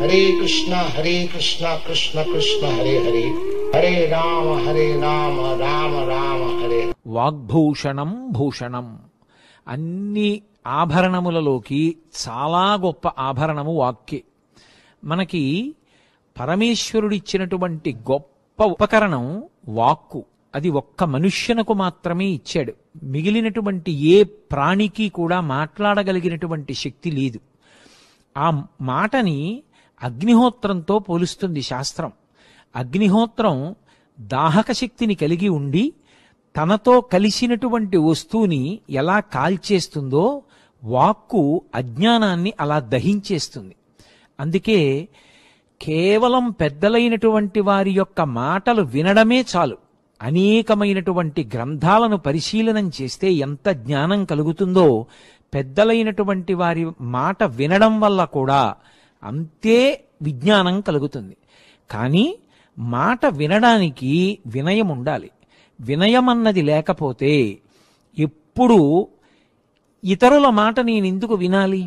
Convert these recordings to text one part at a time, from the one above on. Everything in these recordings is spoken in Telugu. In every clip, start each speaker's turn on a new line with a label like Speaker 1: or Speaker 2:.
Speaker 1: హరే కృష్ణ హరే కృష్ణ కృష్ణ కృష్ణ హరే హరే హరే రామ హరే రామ రామ రామ హరే వాగ్భూషణం భూషణం అన్ని ఆభరణములలోకి చాలా గొప్ప ఆభరణము వాక్కే మనకి పరమేశ్వరుడిచ్చినటువంటి గొప్ప ఉపకరణం వాక్కు అది ఒక్క మనుష్యనకు మాత్రమే ఇచ్చాడు మిగిలినటువంటి ఏ ప్రాణికి కూడా మాట్లాడగలిగినటువంటి శక్తి లేదు ఆ మాటని అగ్నిహోత్రంతో పోలుస్తుంది శాస్త్రం అగ్నిహోత్రం దాహక శక్తిని కలిగి ఉండి తనతో కలిసినటువంటి వస్తువుని ఎలా కాల్చేస్తుందో వాక్కు అజ్ఞానాన్ని అలా దహించేస్తుంది అందుకే కేవలం పెద్దలైనటువంటి వారి యొక్క మాటలు వినడమే చాలు అనేకమైనటువంటి గ్రంథాలను పరిశీలనం చేస్తే ఎంత జ్ఞానం కలుగుతుందో పెద్దలైనటువంటి వారి మాట వినడం వల్ల కూడా అంతే విజ్ఞానం కలుగుతుంది కానీ మాట వినడానికి వినయం ఉండాలి వినయం అన్నది లేకపోతే ఎప్పుడు ఇతరుల మాట నేను ఎందుకు వినాలి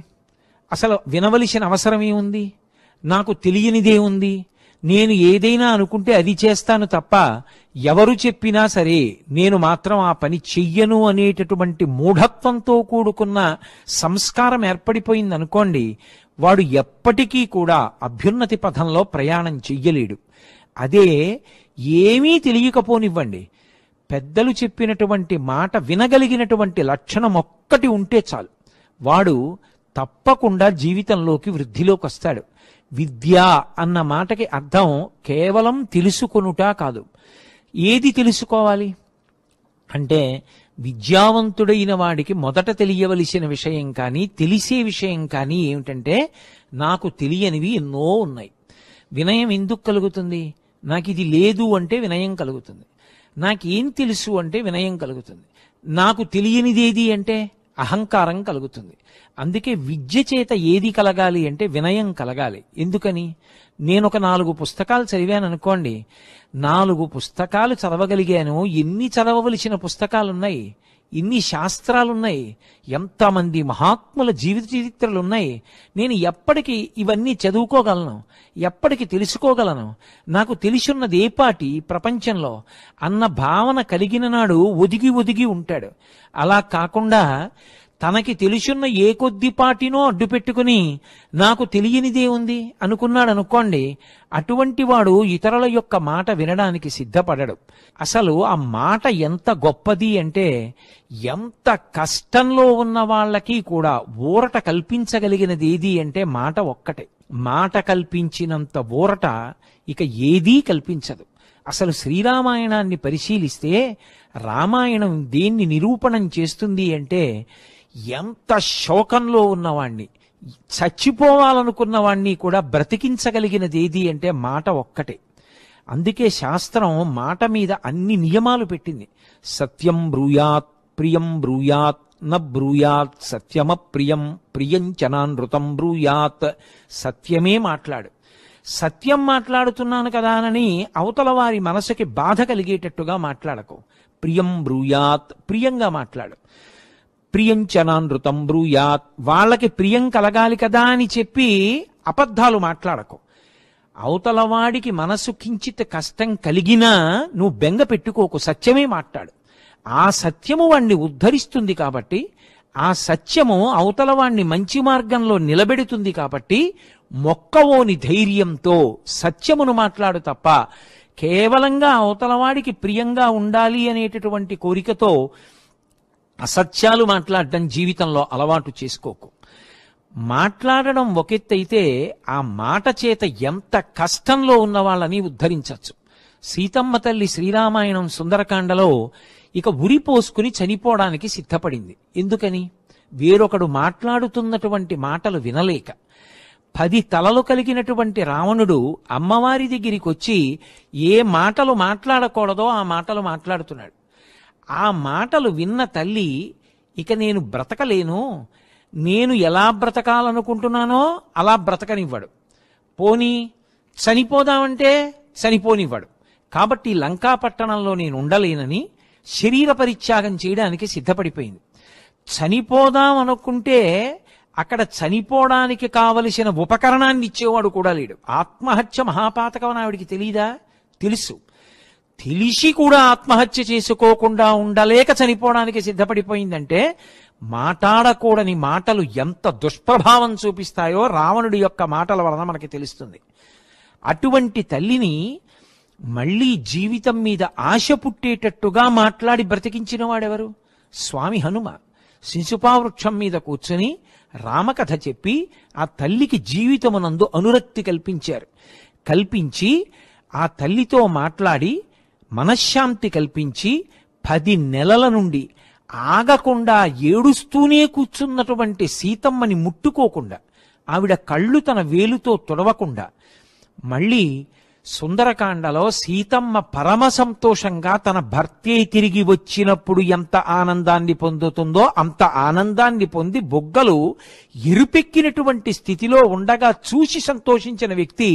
Speaker 1: అసలు వినవలసిన అవసరమే ఉంది నాకు తెలియనిదే ఉంది నేను ఏదైనా అనుకుంటే అది చేస్తాను తప్ప ఎవరు చెప్పినా సరే నేను మాత్రం ఆ పని చెయ్యను అనేటటువంటి మూఢత్వంతో కూడుకున్న సంస్కారం ఏర్పడిపోయింది అనుకోండి వాడు ఎప్పటికీ కూడా అభ్యున్నతి పథంలో ప్రయాణం చెయ్యలేడు అదే ఏమీ తెలియకపోనివ్వండి పెద్దలు చెప్పినటువంటి మాట వినగలిగినటువంటి లక్షణం ఒక్కటి ఉంటే చాలు వాడు తప్పకుండా జీవితంలోకి వృద్ధిలోకి వస్తాడు విద్య అన్న మాటకి అర్థం కేవలం తెలుసుకొనుట కాదు ఏది తెలుసుకోవాలి అంటే విద్యావంతుడైన వాడికి మొదట తెలియవలసిన విషయం కానీ తెలిసే విషయం కానీ ఏమిటంటే నాకు తెలియనివి ఎన్నో ఉన్నాయి వినయం ఎందుకు కలుగుతుంది నాకు ఇది లేదు అంటే వినయం కలుగుతుంది నాకేం తెలుసు అంటే వినయం కలుగుతుంది నాకు తెలియనిదేది అంటే అహంకారం కలుగుతుంది అందుకే విద్య చేత ఏది కలగాలి అంటే వినయం కలగాలి ఎందుకని నేను ఒక నాలుగు పుస్తకాలు చదివాను అనుకోండి నాలుగు పుస్తకాలు చదవగలిగాను ఎన్ని చదవవలసిన పుస్తకాలు ఉన్నాయి ఇన్ని శాస్త్రాలున్నాయి ఎంతమంది మహాత్ముల జీవిత చరిత్రలు ఉన్నాయి నేను ఎప్పటికీ ఇవన్నీ చదువుకోగలను ఎప్పటికీ తెలుసుకోగలను నాకు తెలిసున్నది ఏ పాటి ప్రపంచంలో అన్న భావన కలిగిన నాడు ఒదిగి ఒదిగి ఉంటాడు అలా కాకుండా తనకి తెలుసున్న ఏ కొద్దిపాటినో అడ్డుపెట్టుకుని నాకు తెలియనిదే ఉంది అనుకున్నాడు అనుకోండి అటువంటి వాడు ఇతరుల యొక్క మాట వినడానికి సిద్ధపడడు అసలు ఆ మాట ఎంత గొప్పది అంటే ఎంత కష్టంలో ఉన్న వాళ్ళకి కూడా ఊరట కల్పించగలిగినది ఏది అంటే మాట ఒక్కటే మాట కల్పించినంత ఊరట ఇక ఏదీ కల్పించదు అసలు శ్రీరామాయణాన్ని పరిశీలిస్తే రామాయణం దేన్ని నిరూపణం చేస్తుంది అంటే ఎంత శోకంలో ఉన్నవాణ్ణి చచ్చిపోవాలనుకున్నవాణ్ణి కూడా బ్రతికించగలిగినది ఏది అంటే మాట ఒక్కటే అందుకే శాస్త్రం మాట మీద అన్ని నియమాలు పెట్టింది సత్యం బ్రూయాత్ ప్రియం బ్రూయాత్ న బ్రూయాత్ సత్యమ ప్రియం ప్రియంచనానృతం బ్రూయాత్ సత్యమే మాట్లాడు సత్యం మాట్లాడుతున్నాను కదా అని అవతల వారి మనసుకి బాధ కలిగేటట్టుగా మాట్లాడకు ప్రియం బ్రూయాత్ ప్రియంగా మాట్లాడు ప్రియంచనానృతం బ్రూయాత్ వాళ్ళకి ప్రియం కలగాలి కదా అని చెప్పి అబద్ధాలు మాట్లాడకు అవతలవాడికి మనసు కించిత కష్టం కలిగినా నువ్వు బెంగ పెట్టుకోకు సత్యమే మాట్లాడు ఆ సత్యము వాణ్ణి ఉద్ధరిస్తుంది కాబట్టి ఆ సత్యము అవతలవాణ్ణి మంచి మార్గంలో నిలబెడుతుంది కాబట్టి మొక్కవోని ధైర్యంతో సత్యమును మాట్లాడు తప్ప కేవలంగా అవతలవాడికి ప్రియంగా ఉండాలి అనేటటువంటి కోరికతో అసత్యాలు మాట్లాడడం జీవితంలో అలవాటు చేసుకోకు మాట్లాడడం ఒకెత్తైతే ఆ మాట చేత ఎంత కష్టంలో ఉన్న వాళ్ళని ఉద్ధరించవచ్చు సీతమ్మ తల్లి శ్రీరామాయణం సుందరకాండలో ఇక ఉరిపోసుకుని చనిపోవడానికి సిద్ధపడింది ఎందుకని వేరొకడు మాట్లాడుతున్నటువంటి మాటలు వినలేక పది తలలు కలిగినటువంటి రావణుడు అమ్మవారి దగ్గరికి వచ్చి ఏ మాటలు మాట్లాడకూడదో ఆ మాటలు మాట్లాడుతున్నాడు ఆ మాటలు విన్న తల్లి ఇక నేను బ్రతకలేను నేను ఎలా బ్రతకాలనుకుంటున్నానో అలా బ్రతకనివ్వడు పోని చనిపోదామంటే చనిపోనివ్వడు కాబట్టి లంకాపట్టణంలో నేను ఉండలేనని శరీర పరిత్యాగం చేయడానికి సిద్ధపడిపోయింది చనిపోదాం అనుకుంటే అక్కడ చనిపోవడానికి కావలసిన ఉపకరణాన్ని ఇచ్చేవాడు కూడా లేడు ఆత్మహత్య మహాపాతకం ఆవిడికి తెలియదా తెలుసు తెలిసి కూడా ఆత్మహత్య చేసుకోకుండా ఉండలేక చనిపోవడానికి సిద్ధపడిపోయిందంటే మాట్లాడకూడని మాటలు ఎంత దుష్ప్రభావం చూపిస్తాయో రావణుడి యొక్క మాటల వలన మనకి తెలుస్తుంది అటువంటి తల్లిని మళ్ళీ జీవితం మీద ఆశ పుట్టేటట్టుగా మాట్లాడి బ్రతికించిన వాడెవరు స్వామి హనుమ శిశుపావృక్షం మీద కూర్చొని రామకథ చెప్పి ఆ తల్లికి జీవితమునందు అనురక్తి కల్పించారు కల్పించి ఆ తల్లితో మాట్లాడి మనశ్శాంతి కల్పించి పది నెలల నుండి ఆగకుండా ఏడుస్తూనే కూర్చున్నటువంటి సీతమ్మని ముట్టుకోకుండా ఆవిడ కళ్ళు తన వేలుతో తుడవకుండా మళ్ళీ సుందరకాండలో సీతమ్మ పరమ సంతోషంగా తన భర్తే తిరిగి వచ్చినప్పుడు ఎంత ఆనందాన్ని పొందుతుందో అంత ఆనందాన్ని పొంది బొగ్గలు ఎరుపెక్కినటువంటి స్థితిలో ఉండగా చూసి సంతోషించిన వ్యక్తి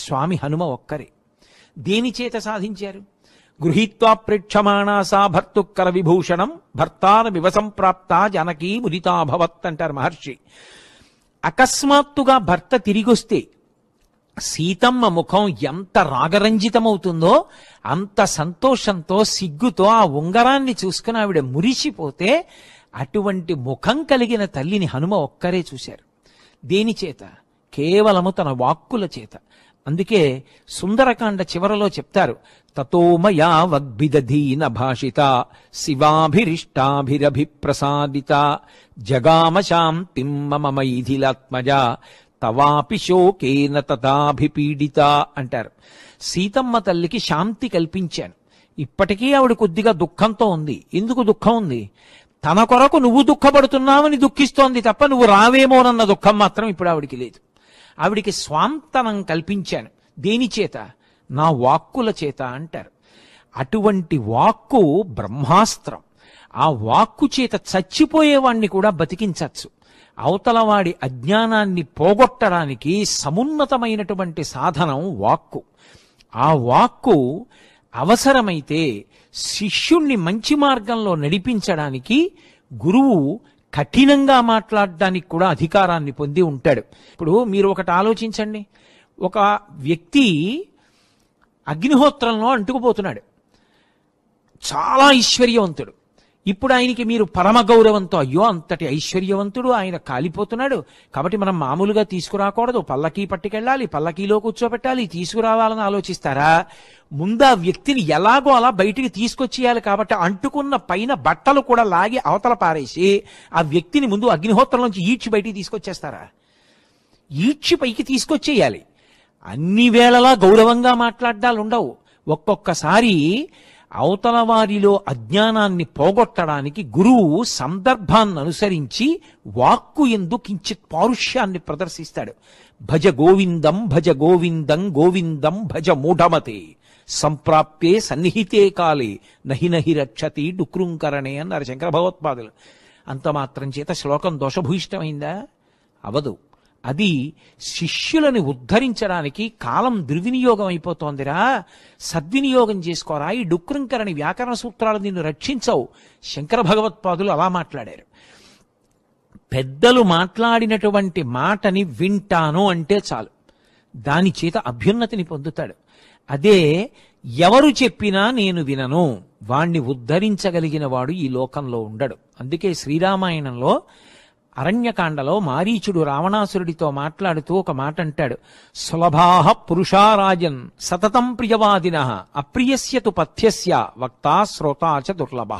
Speaker 1: స్వామి హనుమ ఒక్కరే దేని చేత సాధించారు గృహీత్వా ప్రేక్షమాణా సా భర్తు కర విభూషణం భర్తాన ప్రాప్త జనకీ ముదితాభవత్ అంటారు మహర్షి అకస్మాత్తుగా భర్త తిరిగొస్తే సీతమ్మ ముఖం ఎంత రాగరంజితమవుతుందో అంత సంతోషంతో సిగ్గుతో ఆ ఉంగరాన్ని చూసుకుని ఆవిడ మురిసిపోతే అటువంటి ముఖం కలిగిన తల్లిని హనుమ ఒక్కరే చూశారు దేనిచేత కేవలము తన వాక్కుల చేత అందుకే సుందరకాండ చివరలో చెప్తారు తతోమయా వగ్భిదీన భాషిత శివాభిరిష్టాభిరభిప్రసాదిత జగామ శాంతిం మమ మైథిలాత్మజ తవాపి శోకేన తథాభిపీడిత అంటారు సీతమ్మ తల్లికి శాంతి కల్పించాను ఇప్పటికీ ఆవిడ కొద్దిగా దుఃఖంతో ఉంది ఎందుకు దుఃఖం ఉంది తన కొరకు నువ్వు దుఃఖపడుతున్నావని దుఃఖిస్తోంది తప్ప నువ్వు రావేమోనన్న దుఃఖం మాత్రం ఇప్పుడు ఆవిడికి లేదు ఆవిడికి స్వాంతనం కల్పించాను దేని చేత నా వాక్కుల చేత అంటారు అటువంటి వాక్కు బ్రహ్మాస్త్రం ఆ వాక్కు చేత చచ్చిపోయేవాణ్ణి కూడా బతికించచ్చు అవతలవాడి అజ్ఞానాన్ని పోగొట్టడానికి సమున్నతమైనటువంటి సాధనం వాక్కు ఆ వాక్కు అవసరమైతే శిష్యుణ్ణి మంచి మార్గంలో నడిపించడానికి గురువు కఠినంగా మాట్లాడడానికి కూడా అధికారాన్ని పొంది ఉంటాడు ఇప్పుడు మీరు ఒకటి ఆలోచించండి ఒక వ్యక్తి అగ్నిహోత్రంలో అంటుకుపోతున్నాడు చాలా ఈశ్వర్యవంతుడు ఇప్పుడు ఆయనకి మీరు పరమ గౌరవంతో అయ్యో అంతటి ఐశ్వర్యవంతుడు ఆయన కాలిపోతున్నాడు కాబట్టి మనం మామూలుగా తీసుకురాకూడదు పల్లకీ పట్టుకెళ్ళాలి పల్లకీలో కూర్చోబెట్టాలి తీసుకురావాలని ఆలోచిస్తారా ముందు ఆ వ్యక్తిని ఎలాగో అలా బయటికి తీసుకొచ్చేయాలి కాబట్టి అంటుకున్న పైన బట్టలు కూడా లాగి అవతల పారేసి ఆ వ్యక్తిని ముందు అగ్నిహోత్రంలోంచి ఈడ్చి బయటికి తీసుకొచ్చేస్తారా ఈడ్చి పైకి తీసుకొచ్చేయాలి అన్ని వేళలా గౌరవంగా మాట్లాడాలి ఉండవు ఒక్కొక్కసారి అవతల వారిలో అజ్ఞానాన్ని పోగొట్టడానికి గురువు సందర్భాన్ని అనుసరించి వాక్కు ఎందు కించిత్ పారుష్యాన్ని ప్రదర్శిస్తాడు భజ గోవిందం భజ గోవిందం గోవిందం భజ మూఢమతే సంప్రాప్తే సన్నిహితే కాలే నహి నహి రక్షతి డుకృంకరణే అన్నారు శంకర భగవత్పాదులు అంత మాత్రం చేత శ్లోకం దోషభూయిష్టమైందా అవదు అది శిష్యులని ఉద్ధరించడానికి కాలం దుర్వినియోగం అయిపోతోందిరా సద్వినియోగం చేసుకోరా ఈ డుక్రంకరణి వ్యాకరణ సూత్రాలు నిన్ను రక్షించవు శంకర భగవత్పాదులు అలా మాట్లాడారు పెద్దలు మాట్లాడినటువంటి మాటని వింటాను అంటే చాలు దాని చేత అభ్యున్నతిని పొందుతాడు అదే ఎవరు చెప్పినా నేను వినను వాణ్ణి ఉద్ధరించగలిగిన వాడు ఈ లోకంలో ఉండడు అందుకే శ్రీరామాయణంలో అరణ్యకాండలో మారీచుడు రావణాసురుడితో మాట్లాడుతూ ఒక మాట అంటాడు సులభాహ పురుషారాజన్ సతతం ప్రియవాదిన అప్రియస్యతు పథ్యస్య వక్త శ్రోతాచ దుర్లభ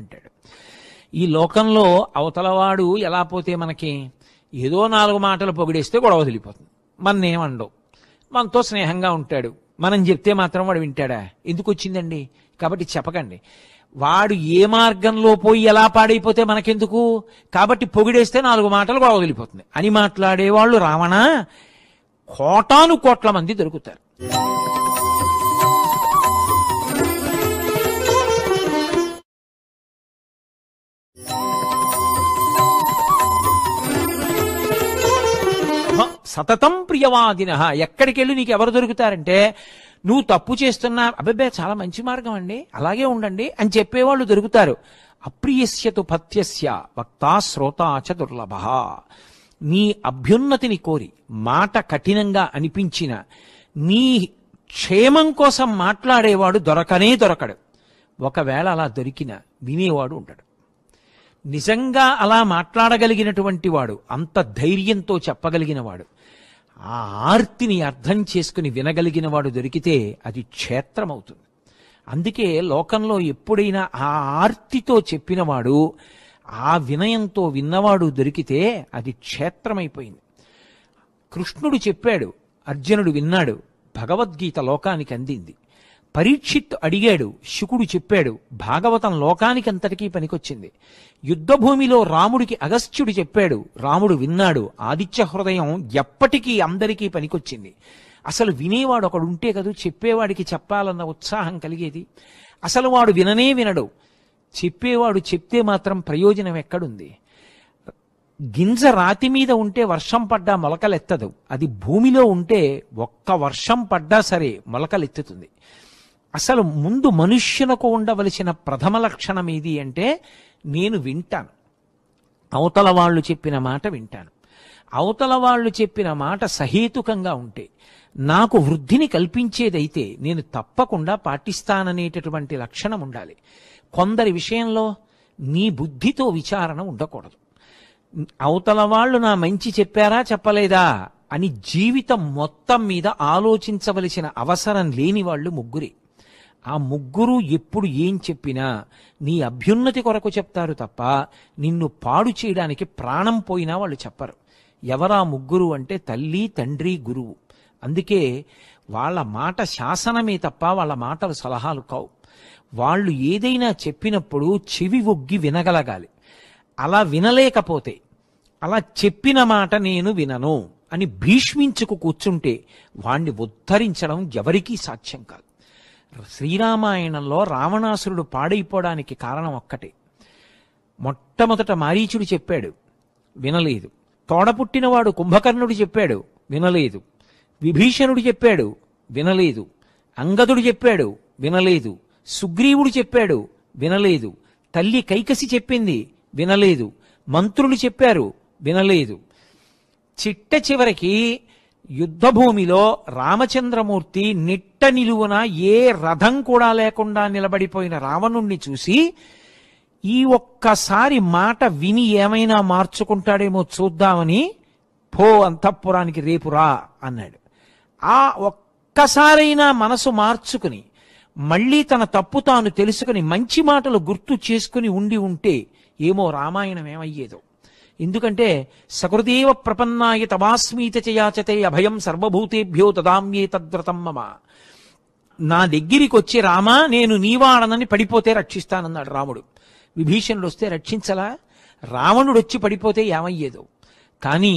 Speaker 1: అంటాడు ఈ లోకంలో అవతలవాడు ఎలా పోతే మనకి ఏదో నాలుగు మాటలు పొగిడేస్తే గొడవ వదిలిపోతుంది మన్నేమండవు మనతో స్నేహంగా ఉంటాడు మనం చెప్తే మాత్రం వాడు వింటాడా ఎందుకు వచ్చిందండి కాబట్టి చెప్పకండి వాడు ఏ మార్గంలో పోయి ఎలా పాడైపోతే మనకెందుకు కాబట్టి పొగిడేస్తే నాలుగు మాటలు గొడవ వదిలిపోతుంది అని మాట్లాడేవాళ్ళు రావణ కోటాను కోట్ల మంది దొరుకుతారు సతతం ప్రియవాదిన ఎక్కడికెళ్ళి నీకు ఎవరు దొరుకుతారంటే నువ్వు తప్పు చేస్తున్నా అబ్బాబే చాలా మంచి మార్గం అండి అలాగే ఉండండి అని చెప్పేవాళ్ళు దొరుకుతారు అప్రియస్యతు వక్త వక్తా చ దుర్లభ నీ అభ్యున్నతిని కోరి మాట కఠినంగా అనిపించిన నీ క్షేమం కోసం మాట్లాడేవాడు దొరకనే దొరకడు ఒకవేళ అలా దొరికిన వినేవాడు ఉంటాడు నిజంగా అలా మాట్లాడగలిగినటువంటి వాడు అంత ధైర్యంతో చెప్పగలిగిన వాడు ఆ ఆర్తిని అర్థం చేసుకుని వినగలిగిన వాడు దొరికితే అది క్షేత్రమవుతుంది అందుకే లోకంలో ఎప్పుడైనా ఆ ఆర్తితో చెప్పినవాడు ఆ వినయంతో విన్నవాడు దొరికితే అది క్షేత్రమైపోయింది కృష్ణుడు చెప్పాడు అర్జునుడు విన్నాడు భగవద్గీత లోకానికి అందింది పరీక్షిత్ అడిగాడు శుకుడు చెప్పాడు భాగవతం లోకానికి అంతటికీ పనికొచ్చింది యుద్ధభూమిలో రాముడికి అగస్త్యుడు చెప్పాడు రాముడు విన్నాడు ఆదిత్య హృదయం ఎప్పటికీ అందరికీ పనికొచ్చింది అసలు వినేవాడు ఒకడుంటే కదూ చెప్పేవాడికి చెప్పాలన్న ఉత్సాహం కలిగేది అసలు వాడు విననే వినడు చెప్పేవాడు చెప్తే మాత్రం ప్రయోజనం ఎక్కడుంది గింజ రాతి మీద ఉంటే వర్షం పడ్డా మొలకలెత్తదు అది భూమిలో ఉంటే ఒక్క వర్షం పడ్డా సరే మొలకలెత్తుతుంది అసలు ముందు మనుష్యునకు ఉండవలసిన ప్రథమ లక్షణం ఏది అంటే నేను వింటాను అవతల వాళ్ళు చెప్పిన మాట వింటాను అవతల వాళ్ళు చెప్పిన మాట సహేతుకంగా ఉంటే నాకు వృద్ధిని కల్పించేదైతే నేను తప్పకుండా పాటిస్తాననేటటువంటి లక్షణం ఉండాలి కొందరి విషయంలో నీ బుద్ధితో విచారణ ఉండకూడదు అవతల వాళ్ళు నా మంచి చెప్పారా చెప్పలేదా అని జీవితం మొత్తం మీద ఆలోచించవలసిన అవసరం లేని వాళ్ళు ముగ్గురే ఆ ముగ్గురు ఎప్పుడు ఏం చెప్పినా నీ అభ్యున్నతి కొరకు చెప్తారు తప్ప నిన్ను పాడు చేయడానికి ప్రాణం పోయినా వాళ్ళు చెప్పరు ఎవరా ముగ్గురు అంటే తల్లి తండ్రి గురువు అందుకే వాళ్ళ మాట శాసనమే తప్ప వాళ్ళ మాటలు సలహాలు కావు వాళ్ళు ఏదైనా చెప్పినప్పుడు చెవి ఒగ్గి వినగలగాలి అలా వినలేకపోతే అలా చెప్పిన మాట నేను వినను అని భీష్మించుకు కూర్చుంటే వాణ్ణి ఉద్ధరించడం ఎవరికీ సాధ్యం కాదు శ్రీరామాయణంలో రావణాసురుడు పాడైపోవడానికి కారణం ఒక్కటే మొట్టమొదట మారీచుడు చెప్పాడు వినలేదు తోడపుట్టినవాడు కుంభకర్ణుడు చెప్పాడు వినలేదు విభీషణుడు చెప్పాడు వినలేదు అంగదుడు చెప్పాడు వినలేదు సుగ్రీవుడు చెప్పాడు వినలేదు తల్లి కైకసి చెప్పింది వినలేదు మంత్రులు చెప్పారు వినలేదు చిట్ట చివరికి యుద్ధభూమిలో రామచంద్రమూర్తి నిట్ట నిలువున ఏ రథం కూడా లేకుండా నిలబడిపోయిన రావణుణ్ణి చూసి ఈ ఒక్కసారి మాట విని ఏమైనా మార్చుకుంటాడేమో చూద్దామని పో అంతఃపురానికి రేపు రా అన్నాడు ఆ ఒక్కసారైనా మనసు మార్చుకుని మళ్ళీ తన తప్పు తాను తెలుసుకుని మంచి మాటలు గుర్తు చేసుకుని ఉండి ఉంటే ఏమో రామాయణం ఏమయ్యేదో ఎందుకంటే సకృదేవ ప్రపన్నాయ తమాస్మీత చేయాచతే అభయం సర్వభూతేభ్యో తదామ్యే తద్వ్రతం మమ నా దగ్గరికి వచ్చి రామా నేను నీవాడనని పడిపోతే రక్షిస్తానన్నాడు రాముడు విభీషణుడు వస్తే రక్షించలా రావణుడు వచ్చి పడిపోతే ఏమయ్యేదో కానీ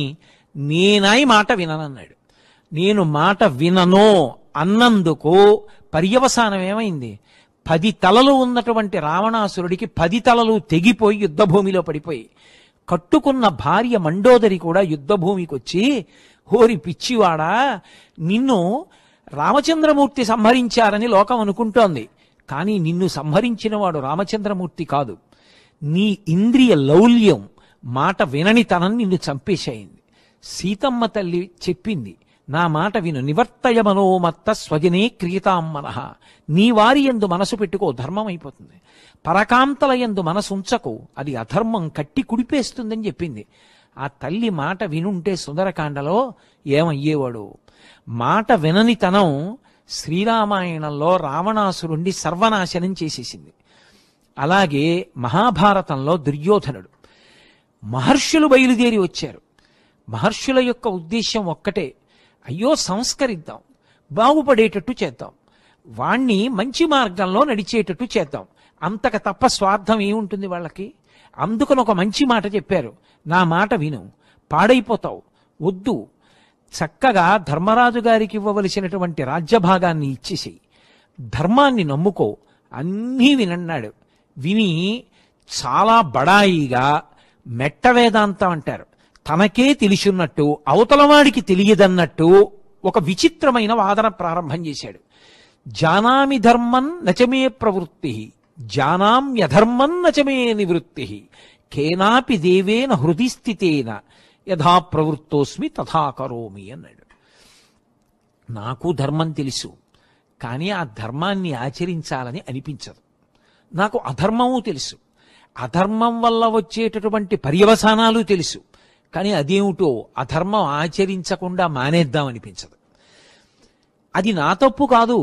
Speaker 1: నేనాయి మాట విననన్నాడు నేను మాట విననో అన్నందుకు పర్యవసానం ఏమైంది పది తలలు ఉన్నటువంటి రావణాసురుడికి పది తలలు తెగిపోయి యుద్ధభూమిలో పడిపోయి కట్టుకున్న భార్య మండోదరి కూడా యుద్ధభూమికి వచ్చి హోరి పిచ్చివాడా నిన్ను రామచంద్రమూర్తి సంహరించారని లోకం అనుకుంటోంది కానీ నిన్ను సంహరించినవాడు రామచంద్రమూర్తి కాదు నీ ఇంద్రియ లౌల్యం మాట వినని తనని నిన్ను చంపేసేయింది సీతమ్మ తల్లి చెప్పింది నా మాట విను నివర్తయ మనోమత్త స్వజనే క్రియతాం మనహ నీ వారి ఎందు మనసు పెట్టుకో ధర్మం అయిపోతుంది పరకాంతలయందు మనసుంచకు అది అధర్మం కట్టి కుడిపేస్తుందని చెప్పింది ఆ తల్లి మాట వినుంటే సుందరకాండలో ఏమయ్యేవాడు మాట విననితనం శ్రీరామాయణంలో రావణాసురుణ్ణి సర్వనాశనం చేసేసింది అలాగే మహాభారతంలో దుర్యోధనుడు మహర్షులు బయలుదేరి వచ్చారు మహర్షుల యొక్క ఉద్దేశం ఒక్కటే అయ్యో సంస్కరిద్దాం బాగుపడేటట్టు చేద్దాం వాణ్ణి మంచి మార్గంలో నడిచేటట్టు చేద్దాం అంతక తప్ప స్వార్థం ఏముంటుంది వాళ్ళకి అందుకని ఒక మంచి మాట చెప్పారు నా మాట విను పాడైపోతావు వద్దు చక్కగా ధర్మరాజు గారికి ఇవ్వవలసినటువంటి రాజ్యభాగాన్ని ఇచ్చేసి ధర్మాన్ని నమ్ముకో అన్నీ వినన్నాడు విని చాలా బడాయిగా మెట్ట వేదాంతం అంటారు తనకే తెలిసిన్నట్టు అవతలవాడికి తెలియదన్నట్టు ఒక విచిత్రమైన వాదన ప్రారంభం చేశాడు జానామి ధర్మం నచమే ప్రవృత్తి జానామ్యధర్మన్న చమే నివృత్తి కేనాపి దేవేన హృది స్థితేన యథా ప్రవృత్తోస్మి తథా కరోమి అన్నాడు నాకు ధర్మం తెలుసు కానీ ఆ ధర్మాన్ని ఆచరించాలని అనిపించదు నాకు అధర్మము తెలుసు అధర్మం వల్ల వచ్చేటటువంటి పర్యవసానాలు తెలుసు కానీ అదేమిటో అధర్మం ఆచరించకుండా మానేద్దామనిపించదు అది నా తప్పు కాదు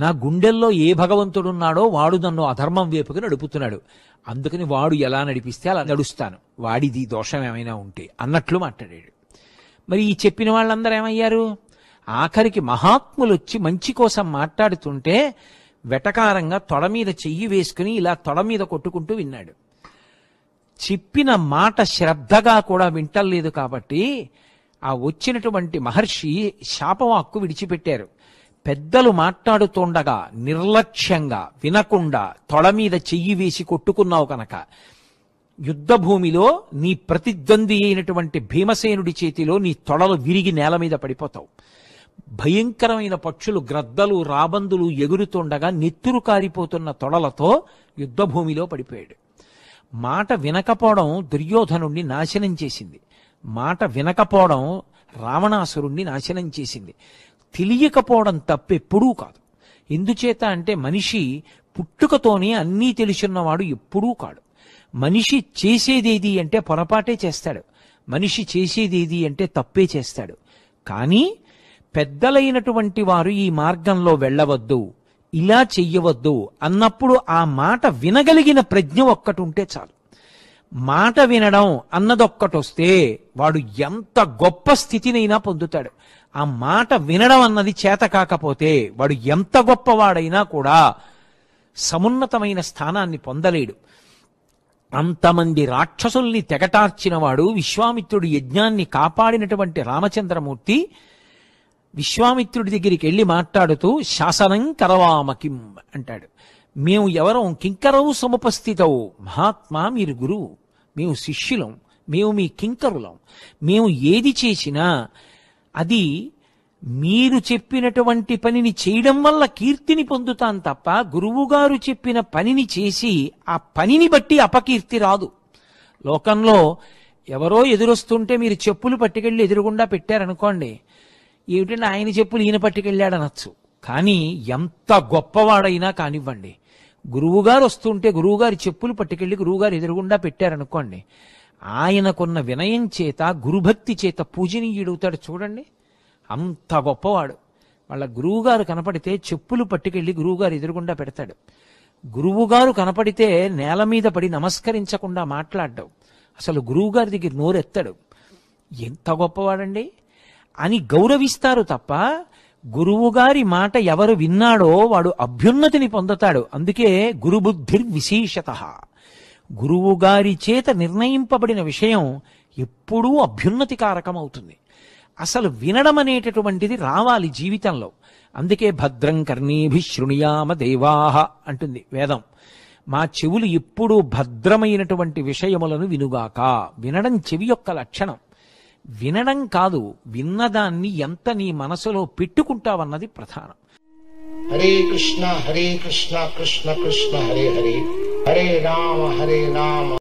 Speaker 1: నా గుండెల్లో ఏ భగవంతుడున్నాడో వాడు నన్ను అధర్మం వేపుకు నడుపుతున్నాడు అందుకని వాడు ఎలా నడిపిస్తే అలా నడుస్తాను వాడిది దోషం ఏమైనా ఉంటే అన్నట్లు మాట్లాడాడు మరి ఈ చెప్పిన వాళ్ళందరూ ఏమయ్యారు ఆఖరికి మహాత్ములు వచ్చి మంచి కోసం మాట్లాడుతుంటే వెటకారంగా తొడ మీద చెయ్యి వేసుకుని ఇలా తొడ మీద కొట్టుకుంటూ విన్నాడు చెప్పిన మాట శ్రద్ధగా కూడా వింటలేదు కాబట్టి ఆ వచ్చినటువంటి మహర్షి శాపవాక్కు విడిచిపెట్టారు పెద్దలు మాట్లాడుతుండగా నిర్లక్ష్యంగా వినకుండా తొడ మీద చెయ్యి వేసి కొట్టుకున్నావు కనుక యుద్ధ భూమిలో నీ ప్రతిద్వంది అయినటువంటి భీమసేనుడి చేతిలో నీ తొడలు విరిగి నేల మీద పడిపోతావు భయంకరమైన పక్షులు గ్రద్దలు రాబందులు ఎగురుతుండగా నెత్తురు కారిపోతున్న తొడలతో యుద్ధభూమిలో పడిపోయాడు మాట వినకపోవడం దుర్యోధను నాశనం చేసింది మాట వినకపోవడం రావణాసురుణ్ణి నాశనం చేసింది తెలియకపోవడం తప్పెప్పుడూ కాదు ఎందుచేత అంటే మనిషి పుట్టుకతోనే అన్నీ తెలుసున్నవాడు ఎప్పుడూ కాడు మనిషి చేసేదేది అంటే పొరపాటే చేస్తాడు మనిషి చేసేదేది అంటే తప్పే చేస్తాడు కానీ పెద్దలైనటువంటి వారు ఈ మార్గంలో వెళ్ళవద్దు ఇలా చెయ్యవద్దు అన్నప్పుడు ఆ మాట వినగలిగిన ప్రజ్ఞ ఒక్కటి ఉంటే చాలు మాట వినడం అన్నదొక్కటొస్తే వాడు ఎంత గొప్ప స్థితినైనా పొందుతాడు ఆ మాట వినడం అన్నది చేత కాకపోతే వాడు ఎంత గొప్పవాడైనా కూడా సమున్నతమైన స్థానాన్ని పొందలేడు అంతమంది రాక్షసుల్ని తెగటార్చినవాడు విశ్వామిత్రుడి యజ్ఞాన్ని కాపాడినటువంటి రామచంద్రమూర్తి విశ్వామిత్రుడి దగ్గరికి వెళ్ళి మాట్లాడుతూ శాసనం కరవామకిం అంటాడు మేము ఎవరం కింకరవు సముపస్థితవు మహాత్మా మీరు గురువు మేము శిష్యులం మేము మీ కింకరులం మేము ఏది చేసినా అది మీరు చెప్పినటువంటి పనిని చేయడం వల్ల కీర్తిని పొందుతాను తప్ప గురువుగారు చెప్పిన పనిని చేసి ఆ పనిని బట్టి అపకీర్తి రాదు లోకంలో ఎవరో ఎదురొస్తుంటే మీరు చెప్పులు పట్టుకెళ్ళి ఎదురుగుండా పెట్టారనుకోండి ఏమిటంటే ఆయన చెప్పులు ఈయన పట్టుకెళ్ళాడనొచ్చు కానీ ఎంత గొప్పవాడైనా కానివ్వండి గురువుగారు వస్తుంటే గురువుగారి చెప్పులు పట్టుకెళ్ళి గురువుగారు ఎదురుగుండా పెట్టారనుకోండి ఆయనకున్న వినయం చేత గురుభక్తి చేత పూజనీయుడవుతాడు చూడండి అంత గొప్పవాడు వాళ్ళ గురువుగారు కనపడితే చెప్పులు పట్టుకెళ్ళి గురువుగారు ఎదురుగుండా పెడతాడు గురువుగారు కనపడితే నేల మీద పడి నమస్కరించకుండా మాట్లాడ్డావు అసలు గురువుగారి దగ్గర నోరెత్తాడు ఎంత గొప్పవాడండి అని గౌరవిస్తారు తప్ప గురువుగారి మాట ఎవరు విన్నాడో వాడు అభ్యున్నతిని పొందుతాడు అందుకే గురుబుద్ధిర్విశేషత గురువుగారి చేత నిర్ణయింపబడిన విషయం ఎప్పుడూ అభ్యున్నతికారకం అవుతుంది అసలు వినడం అనేటటువంటిది రావాలి జీవితంలో అందుకే భద్రం కర్ణీభి శృణుయామ దేవాహ అంటుంది వేదం మా చెవులు ఎప్పుడూ భద్రమైనటువంటి విషయములను వినుగాక వినడం చెవి యొక్క లక్షణం వినడం కాదు విన్నదాన్ని ఎంత నీ మనసులో పెట్టుకుంటావన్నది ప్రధానం హరే కృష్ణ హరే కృష్ణ కృష్ణ కృష్ణ హరే హరే हरे राम हरे राम